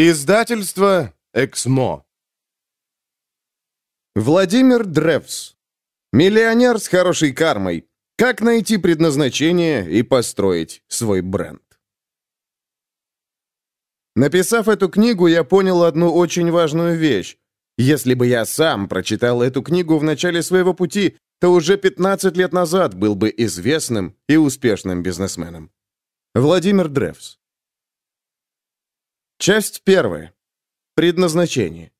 Издательство «Эксмо». Владимир Древс. Миллионер с хорошей кармой. Как найти предназначение и построить свой бренд? Написав эту книгу, я понял одну очень важную вещь. Если бы я сам прочитал эту книгу в начале своего пути, то уже 15 лет назад был бы известным и успешным бизнесменом. Владимир Древс. Часть первая. Предназначение.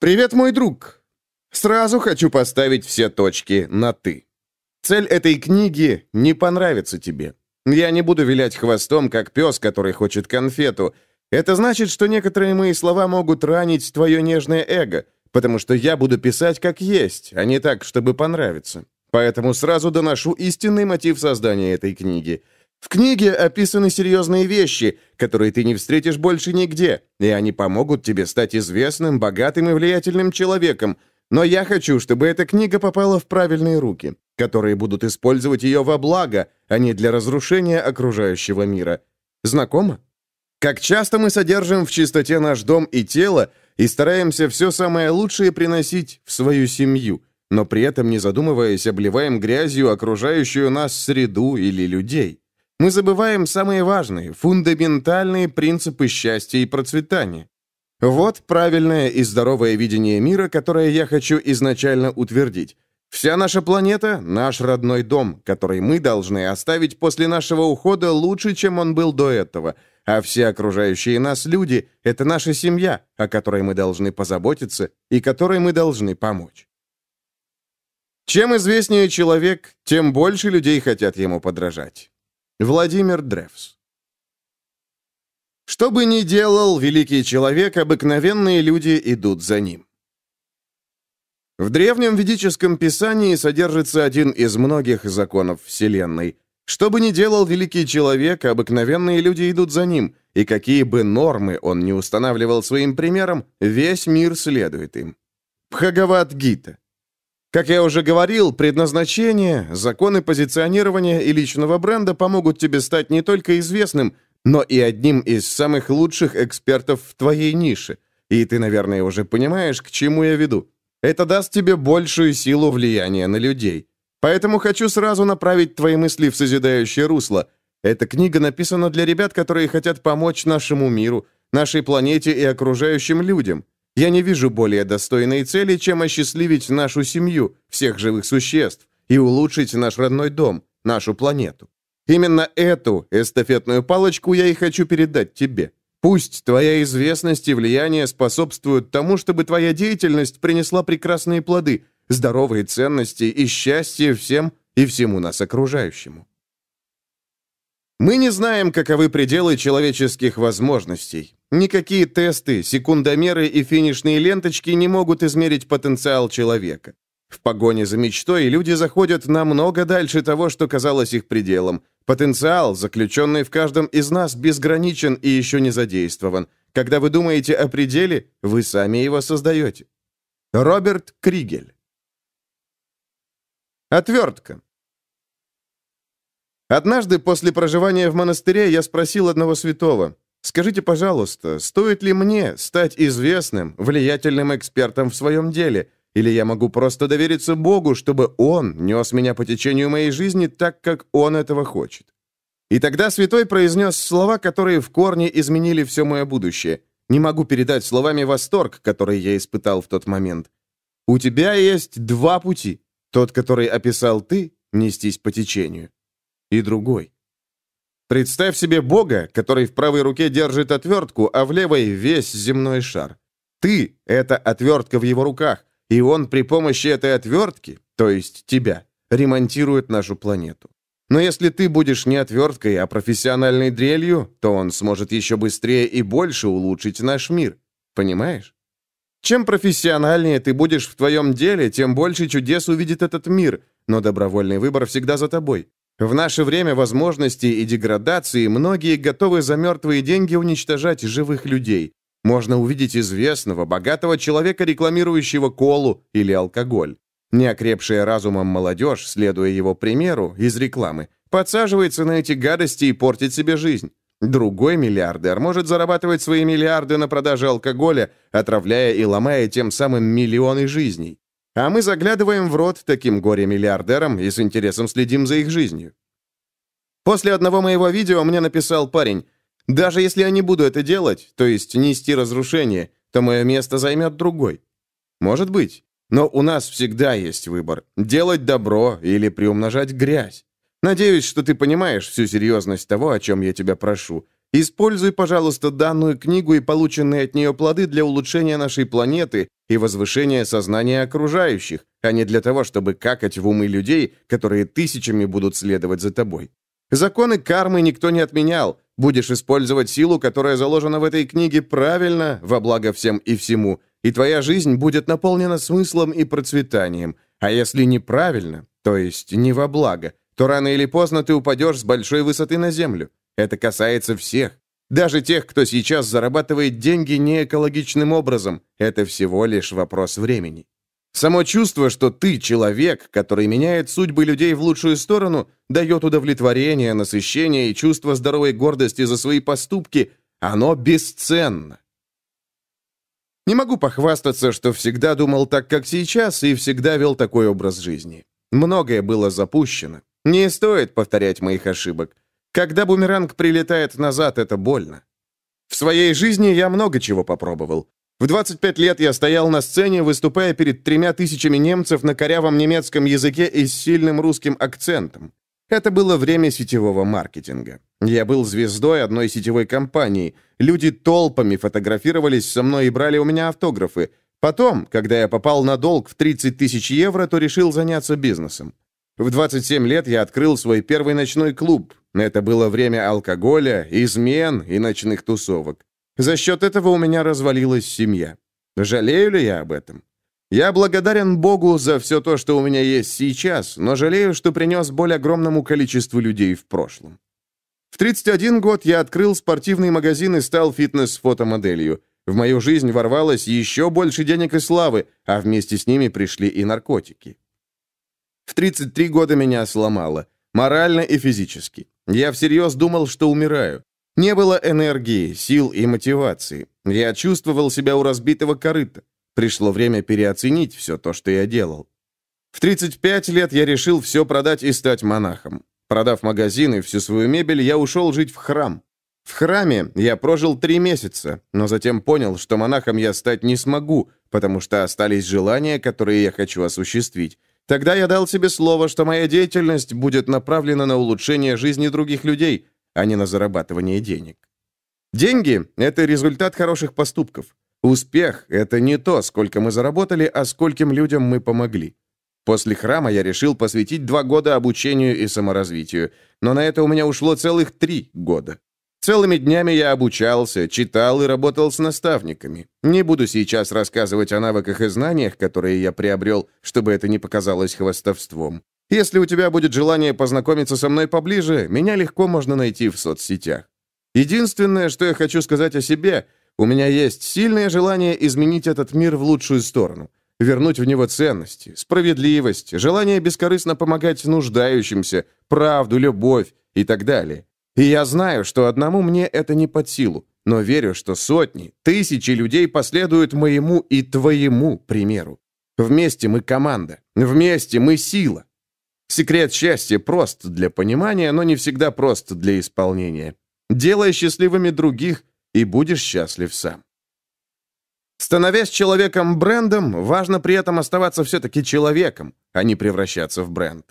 Привет, мой друг. Сразу хочу поставить все точки на «ты». Цель этой книги — не понравится тебе. Я не буду вилять хвостом, как пес, который хочет конфету. Это значит, что некоторые мои слова могут ранить твое нежное эго, потому что я буду писать как есть, а не так, чтобы понравиться. Поэтому сразу доношу истинный мотив создания этой книги — в книге описаны серьезные вещи, которые ты не встретишь больше нигде, и они помогут тебе стать известным, богатым и влиятельным человеком. Но я хочу, чтобы эта книга попала в правильные руки, которые будут использовать ее во благо, а не для разрушения окружающего мира. Знакомо? Как часто мы содержим в чистоте наш дом и тело и стараемся все самое лучшее приносить в свою семью, но при этом, не задумываясь, обливаем грязью окружающую нас среду или людей. Мы забываем самые важные, фундаментальные принципы счастья и процветания. Вот правильное и здоровое видение мира, которое я хочу изначально утвердить. Вся наша планета – наш родной дом, который мы должны оставить после нашего ухода лучше, чем он был до этого. А все окружающие нас люди – это наша семья, о которой мы должны позаботиться и которой мы должны помочь. Чем известнее человек, тем больше людей хотят ему подражать. Владимир Древс Что бы ни делал великий человек, обыкновенные люди идут за ним. В древнем ведическом писании содержится один из многих законов Вселенной. Что бы ни делал великий человек, обыкновенные люди идут за ним, и какие бы нормы он ни устанавливал своим примером, весь мир следует им. Бхагават-гита как я уже говорил, предназначение, законы позиционирования и личного бренда помогут тебе стать не только известным, но и одним из самых лучших экспертов в твоей нише. И ты, наверное, уже понимаешь, к чему я веду. Это даст тебе большую силу влияния на людей. Поэтому хочу сразу направить твои мысли в созидающее русло. Эта книга написана для ребят, которые хотят помочь нашему миру, нашей планете и окружающим людям. Я не вижу более достойной цели, чем осчастливить нашу семью, всех живых существ, и улучшить наш родной дом, нашу планету. Именно эту эстафетную палочку я и хочу передать тебе. Пусть твоя известность и влияние способствуют тому, чтобы твоя деятельность принесла прекрасные плоды, здоровые ценности и счастье всем и всему нас окружающему. Мы не знаем, каковы пределы человеческих возможностей. Никакие тесты, секундомеры и финишные ленточки не могут измерить потенциал человека. В погоне за мечтой люди заходят намного дальше того, что казалось их пределом. Потенциал, заключенный в каждом из нас, безграничен и еще не задействован. Когда вы думаете о пределе, вы сами его создаете. Роберт Кригель Отвертка Однажды после проживания в монастыре я спросил одного святого, «Скажите, пожалуйста, стоит ли мне стать известным, влиятельным экспертом в своем деле, или я могу просто довериться Богу, чтобы Он нес меня по течению моей жизни так, как Он этого хочет?» И тогда святой произнес слова, которые в корне изменили все мое будущее. Не могу передать словами восторг, который я испытал в тот момент. «У тебя есть два пути. Тот, который описал ты, нестись по течению, и другой. Представь себе Бога, который в правой руке держит отвертку, а в левой весь земной шар. Ты — это отвертка в его руках, и он при помощи этой отвертки, то есть тебя, ремонтирует нашу планету. Но если ты будешь не отверткой, а профессиональной дрелью, то он сможет еще быстрее и больше улучшить наш мир. Понимаешь? Чем профессиональнее ты будешь в твоем деле, тем больше чудес увидит этот мир, но добровольный выбор всегда за тобой. В наше время возможностей и деградации многие готовы за мертвые деньги уничтожать живых людей. Можно увидеть известного, богатого человека, рекламирующего колу или алкоголь. Неокрепшая разумом молодежь, следуя его примеру, из рекламы, подсаживается на эти гадости и портит себе жизнь. Другой миллиардер может зарабатывать свои миллиарды на продаже алкоголя, отравляя и ломая тем самым миллионы жизней. А мы заглядываем в рот таким горе-миллиардерам и с интересом следим за их жизнью. После одного моего видео мне написал парень, «Даже если я не буду это делать, то есть нести разрушение, то мое место займет другой». Может быть. Но у нас всегда есть выбор – делать добро или приумножать грязь. Надеюсь, что ты понимаешь всю серьезность того, о чем я тебя прошу, Используй, пожалуйста, данную книгу и полученные от нее плоды для улучшения нашей планеты и возвышения сознания окружающих, а не для того, чтобы какать в умы людей, которые тысячами будут следовать за тобой. Законы кармы никто не отменял. Будешь использовать силу, которая заложена в этой книге правильно, во благо всем и всему, и твоя жизнь будет наполнена смыслом и процветанием. А если неправильно, то есть не во благо, то рано или поздно ты упадешь с большой высоты на землю. Это касается всех. Даже тех, кто сейчас зарабатывает деньги не экологичным образом. Это всего лишь вопрос времени. Само чувство, что ты человек, который меняет судьбы людей в лучшую сторону, дает удовлетворение, насыщение и чувство здоровой гордости за свои поступки, оно бесценно. Не могу похвастаться, что всегда думал так, как сейчас, и всегда вел такой образ жизни. Многое было запущено. Не стоит повторять моих ошибок. Когда бумеранг прилетает назад, это больно. В своей жизни я много чего попробовал. В 25 лет я стоял на сцене, выступая перед тремя тысячами немцев на корявом немецком языке и с сильным русским акцентом. Это было время сетевого маркетинга. Я был звездой одной сетевой компании. Люди толпами фотографировались со мной и брали у меня автографы. Потом, когда я попал на долг в 30 тысяч евро, то решил заняться бизнесом. В 27 лет я открыл свой первый ночной клуб, это было время алкоголя, измен и ночных тусовок. За счет этого у меня развалилась семья. Жалею ли я об этом? Я благодарен Богу за все то, что у меня есть сейчас, но жалею, что принес более огромному количеству людей в прошлом. В 31 год я открыл спортивный магазин и стал фитнес-фотомоделью. В мою жизнь ворвалось еще больше денег и славы, а вместе с ними пришли и наркотики. В 33 года меня сломало, морально и физически. Я всерьез думал, что умираю. Не было энергии, сил и мотивации. Я чувствовал себя у разбитого корыта. Пришло время переоценить все то, что я делал. В 35 лет я решил все продать и стать монахом. Продав магазин и всю свою мебель, я ушел жить в храм. В храме я прожил три месяца, но затем понял, что монахом я стать не смогу, потому что остались желания, которые я хочу осуществить. Тогда я дал себе слово, что моя деятельность будет направлена на улучшение жизни других людей, а не на зарабатывание денег. Деньги – это результат хороших поступков. Успех – это не то, сколько мы заработали, а скольким людям мы помогли. После храма я решил посвятить два года обучению и саморазвитию, но на это у меня ушло целых три года. Целыми днями я обучался, читал и работал с наставниками. Не буду сейчас рассказывать о навыках и знаниях, которые я приобрел, чтобы это не показалось хвастовством. Если у тебя будет желание познакомиться со мной поближе, меня легко можно найти в соцсетях. Единственное, что я хочу сказать о себе, у меня есть сильное желание изменить этот мир в лучшую сторону, вернуть в него ценности, справедливость, желание бескорыстно помогать нуждающимся, правду, любовь и так далее. И я знаю, что одному мне это не под силу, но верю, что сотни, тысячи людей последуют моему и твоему примеру. Вместе мы команда, вместе мы сила. Секрет счастья прост для понимания, но не всегда прост для исполнения. Делай счастливыми других, и будешь счастлив сам. Становясь человеком-брендом, важно при этом оставаться все-таки человеком, а не превращаться в бренд.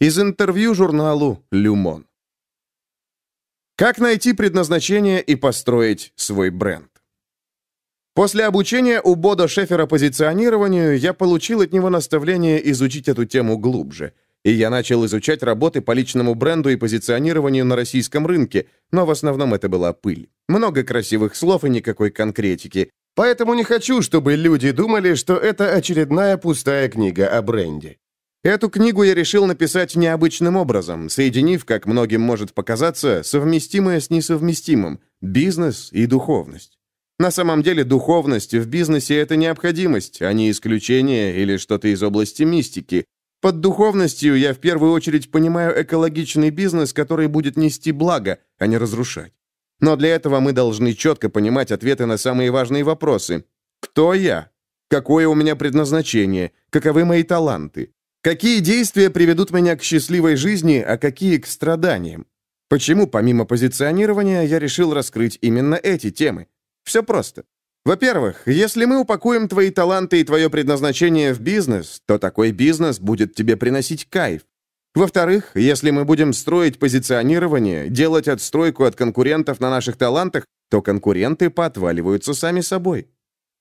Из интервью журналу «Люмон». Как найти предназначение и построить свой бренд? После обучения у Бода Шефера позиционированию я получил от него наставление изучить эту тему глубже. И я начал изучать работы по личному бренду и позиционированию на российском рынке, но в основном это была пыль. Много красивых слов и никакой конкретики. Поэтому не хочу, чтобы люди думали, что это очередная пустая книга о бренде. Эту книгу я решил написать необычным образом, соединив, как многим может показаться, совместимое с несовместимым – бизнес и духовность. На самом деле духовность в бизнесе – это необходимость, а не исключение или что-то из области мистики. Под духовностью я в первую очередь понимаю экологичный бизнес, который будет нести благо, а не разрушать. Но для этого мы должны четко понимать ответы на самые важные вопросы. Кто я? Какое у меня предназначение? Каковы мои таланты? Какие действия приведут меня к счастливой жизни, а какие к страданиям? Почему, помимо позиционирования, я решил раскрыть именно эти темы? Все просто. Во-первых, если мы упакуем твои таланты и твое предназначение в бизнес, то такой бизнес будет тебе приносить кайф. Во-вторых, если мы будем строить позиционирование, делать отстройку от конкурентов на наших талантах, то конкуренты поотваливаются сами собой.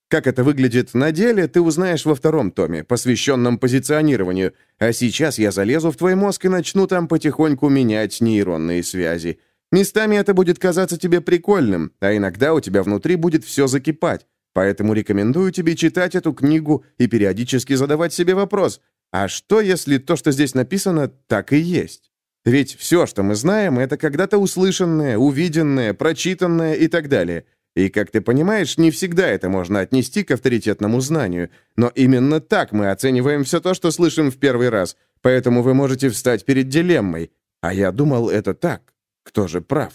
Как это выглядит на деле, ты узнаешь во втором томе, посвященном позиционированию, а сейчас я залезу в твой мозг и начну там потихоньку менять нейронные связи. Местами это будет казаться тебе прикольным, а иногда у тебя внутри будет все закипать. Поэтому рекомендую тебе читать эту книгу и периодически задавать себе вопрос, а что, если то, что здесь написано, так и есть? Ведь все, что мы знаем, это когда-то услышанное, увиденное, прочитанное и так далее – и, как ты понимаешь, не всегда это можно отнести к авторитетному знанию. Но именно так мы оцениваем все то, что слышим в первый раз. Поэтому вы можете встать перед дилеммой. А я думал, это так. Кто же прав?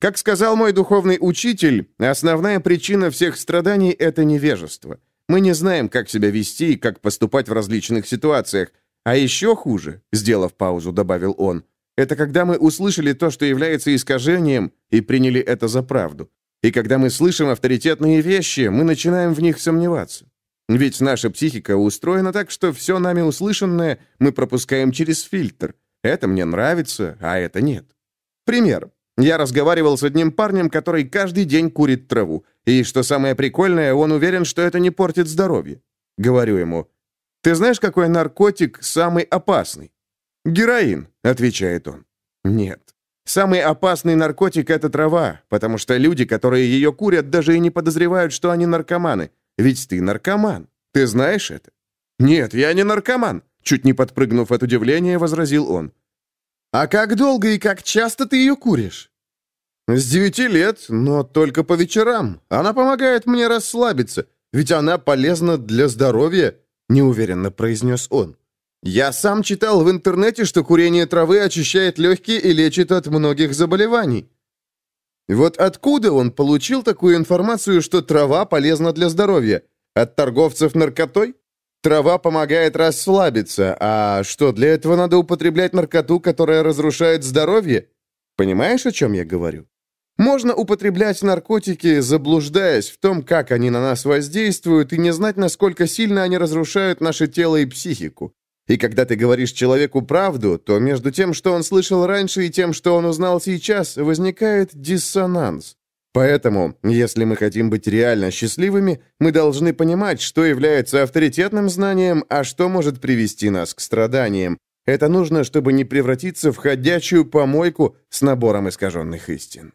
Как сказал мой духовный учитель, основная причина всех страданий – это невежество. Мы не знаем, как себя вести и как поступать в различных ситуациях. А еще хуже, сделав паузу, добавил он, это когда мы услышали то, что является искажением, и приняли это за правду. И когда мы слышим авторитетные вещи, мы начинаем в них сомневаться. Ведь наша психика устроена так, что все нами услышанное мы пропускаем через фильтр. Это мне нравится, а это нет. Пример. Я разговаривал с одним парнем, который каждый день курит траву. И что самое прикольное, он уверен, что это не портит здоровье. Говорю ему, «Ты знаешь, какой наркотик самый опасный?» «Героин», — отвечает он. «Нет, Самый опасный наркотик — это трава, потому что люди, которые ее курят, даже и не подозревают, что они наркоманы. Ведь ты наркоман. Ты знаешь это? Нет, я не наркоман, чуть не подпрыгнув от удивления, возразил он. А как долго и как часто ты ее куришь? С девяти лет, но только по вечерам. Она помогает мне расслабиться, ведь она полезна для здоровья, неуверенно произнес он. Я сам читал в интернете, что курение травы очищает легкие и лечит от многих заболеваний. Вот откуда он получил такую информацию, что трава полезна для здоровья? От торговцев наркотой? Трава помогает расслабиться, а что, для этого надо употреблять наркоту, которая разрушает здоровье? Понимаешь, о чем я говорю? Можно употреблять наркотики, заблуждаясь в том, как они на нас воздействуют, и не знать, насколько сильно они разрушают наше тело и психику. И когда ты говоришь человеку правду, то между тем, что он слышал раньше, и тем, что он узнал сейчас, возникает диссонанс. Поэтому, если мы хотим быть реально счастливыми, мы должны понимать, что является авторитетным знанием, а что может привести нас к страданиям. Это нужно, чтобы не превратиться в ходячую помойку с набором искаженных истин.